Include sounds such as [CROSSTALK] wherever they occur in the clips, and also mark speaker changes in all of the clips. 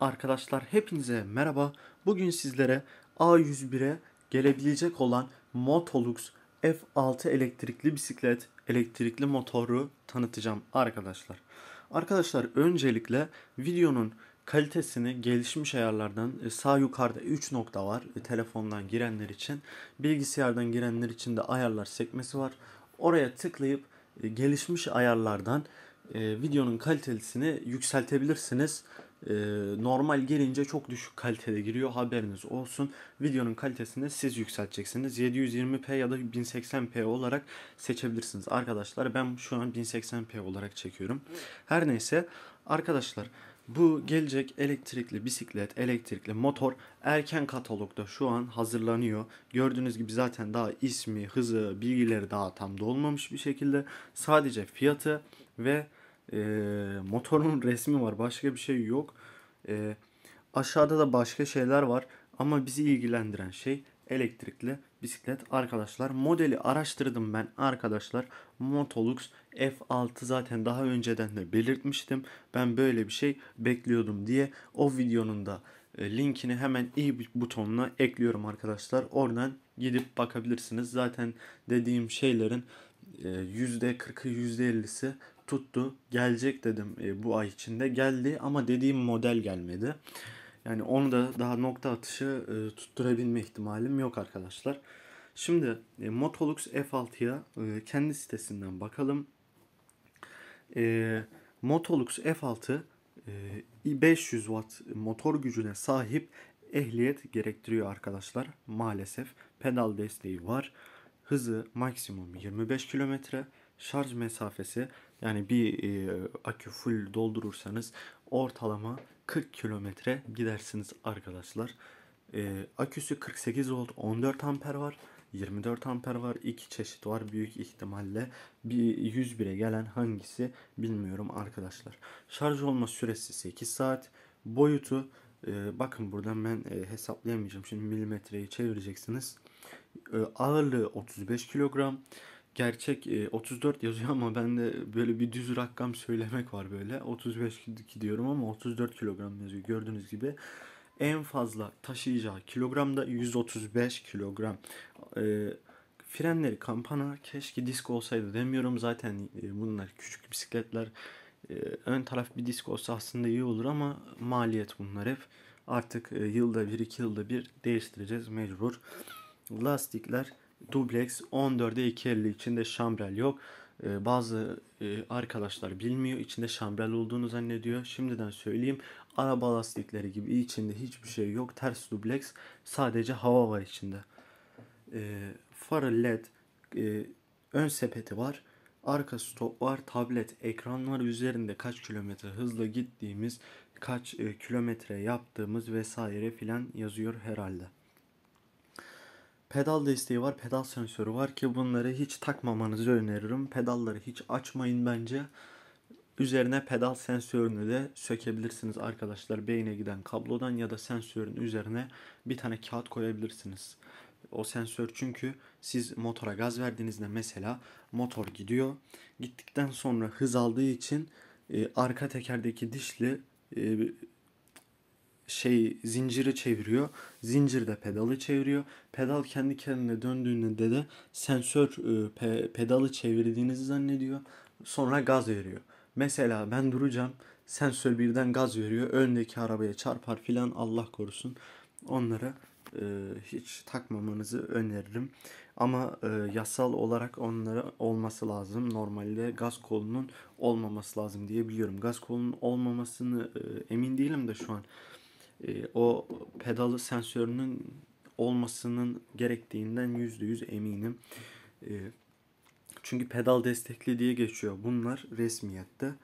Speaker 1: Arkadaşlar hepinize merhaba. Bugün sizlere A101'e gelebilecek olan Motolux F6 elektrikli bisiklet, elektrikli motoru tanıtacağım arkadaşlar. Arkadaşlar öncelikle videonun kalitesini gelişmiş ayarlardan e, sağ yukarıda 3 nokta var e, telefondan girenler için. Bilgisayardan girenler için de ayarlar sekmesi var. Oraya tıklayıp e, gelişmiş ayarlardan videonun kalitesini yükseltebilirsiniz e, normal gelince çok düşük kalitede giriyor haberiniz olsun. Videonun kalitesini siz yükselteceksiniz. 720p ya da 1080p olarak seçebilirsiniz arkadaşlar. Ben şu an 1080p olarak çekiyorum. Her neyse arkadaşlar bu gelecek elektrikli bisiklet, elektrikli motor erken katalogda şu an hazırlanıyor. Gördüğünüz gibi zaten daha ismi, hızı, bilgileri daha tam dolmamış bir şekilde. Sadece fiyatı ve e, motorun [LAUGHS] resmi var. Başka bir şey yok. E, aşağıda da başka şeyler var. Ama bizi ilgilendiren şey elektrikli bisiklet arkadaşlar. Modeli araştırdım ben arkadaşlar. Motolux F6 zaten daha önceden de belirtmiştim. Ben böyle bir şey bekliyordum diye o videonun da e, linkini hemen i butonuna ekliyorum arkadaşlar. Oradan gidip bakabilirsiniz. Zaten dediğim şeylerin %40'ı e, %50'si tuttu. Gelecek dedim e, bu ay içinde. Geldi ama dediğim model gelmedi. Yani onu da daha nokta atışı e, tutturabilme ihtimalim yok arkadaşlar. Şimdi e, Motolux F6'ya e, kendi sitesinden bakalım. E, Motolux F6 e, 500 watt motor gücüne sahip ehliyet gerektiriyor arkadaşlar. Maalesef pedal desteği var. Hızı maksimum 25 kilometre. Şarj mesafesi yani bir e, akü full doldurursanız ortalama 40 kilometre gidersiniz arkadaşlar. E, aküsü 48 volt 14 amper var. 24 amper var. iki çeşit var büyük ihtimalle. Bir 101'e gelen hangisi bilmiyorum arkadaşlar. Şarj olma süresi 8 saat. Boyutu e, bakın buradan ben e, hesaplayamayacağım. Şimdi milimetreyi çevireceksiniz. E, ağırlığı 35 kilogram gerçek 34 yazıyor ama ben de böyle bir düz rakam söylemek var böyle. 35 diyorum ama 34 kilogram yazıyor gördüğünüz gibi. En fazla taşıyacağı kilogramda 135 kilogram. E, frenleri kampana keşke disk olsaydı demiyorum zaten bunlar küçük bisikletler. E, ön taraf bir disk olsa aslında iyi olur ama maliyet bunlar hep. Artık e, yılda bir iki yılda bir değiştireceğiz mecbur. Lastikler dubleks 14'e 2.50 içinde şambrel yok. Ee, bazı e, arkadaşlar bilmiyor içinde şambrel olduğunu zannediyor. Şimdiden söyleyeyim araba lastikleri gibi içinde hiçbir şey yok. Ters dubleks sadece hava var içinde. Ee, farı led e, ön sepeti var. Arka stop var, tablet, ekran var. Üzerinde kaç kilometre hızla gittiğimiz, kaç e, kilometre yaptığımız vesaire filan yazıyor herhalde. Pedal desteği var, pedal sensörü var ki bunları hiç takmamanızı öneririm. Pedalları hiç açmayın bence. Üzerine pedal sensörünü de sökebilirsiniz arkadaşlar. Beyne giden kablodan ya da sensörün üzerine bir tane kağıt koyabilirsiniz. O sensör çünkü siz motora gaz verdiğinizde mesela motor gidiyor. Gittikten sonra hız aldığı için e, arka tekerdeki dişli e, şey zinciri çeviriyor. Zincir de pedalı çeviriyor. Pedal kendi kendine döndüğünde de sensör e, pe, pedalı çevirdiğinizi zannediyor. Sonra gaz veriyor. Mesela ben duracağım. Sensör birden gaz veriyor. Öndeki arabaya çarpar filan Allah korusun. Onlara e, hiç takmamanızı öneririm. Ama e, yasal olarak onlara olması lazım. Normalde gaz kolunun olmaması lazım diye biliyorum. Gaz kolunun olmamasını e, emin değilim de şu an. Ee, o pedalı sensörünün olmasının gerektiğinden %100 eminim. Ee, çünkü pedal destekli diye geçiyor. Bunlar resmiyette.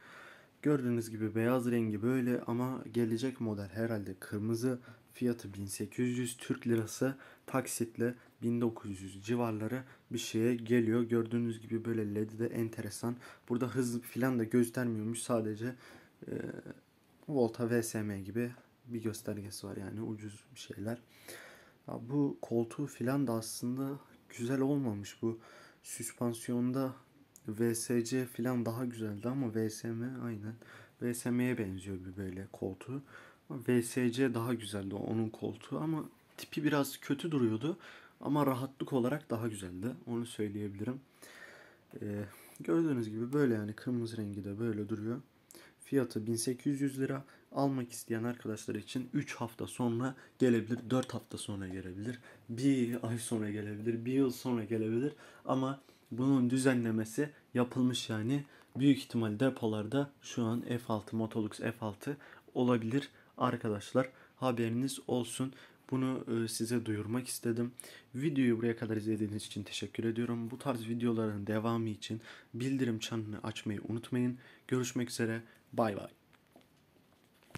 Speaker 1: Gördüğünüz gibi beyaz rengi böyle ama gelecek model herhalde kırmızı. Fiyatı 1800 Türk lirası taksitle 1900 civarları bir şeye geliyor. Gördüğünüz gibi böyle LED de enteresan. Burada hız filan da göstermiyormuş sadece e, Volta VSM gibi bir göstergesi var yani ucuz bir şeyler. Ya bu koltuğu filan da aslında güzel olmamış bu süspansiyonda VSC filan daha güzeldi ama VSM aynen VSM'ye benziyor bir böyle koltuğu. VSC daha güzeldi onun koltuğu ama tipi biraz kötü duruyordu ama rahatlık olarak daha güzeldi onu söyleyebilirim. Ee, gördüğünüz gibi böyle yani kırmızı rengi de böyle duruyor. Fiyatı 1800 lira almak isteyen arkadaşlar için 3 hafta sonra gelebilir, 4 hafta sonra gelebilir, 1 ay sonra gelebilir, 1 yıl sonra gelebilir ama bunun düzenlemesi yapılmış yani büyük ihtimal depolarda şu an F6 Motolux F6 olabilir arkadaşlar haberiniz olsun. Bunu e, size duyurmak istedim. Videoyu buraya kadar izlediğiniz için teşekkür ediyorum. Bu tarz videoların devamı için bildirim çanını açmayı unutmayın. Görüşmek üzere. Bay bay.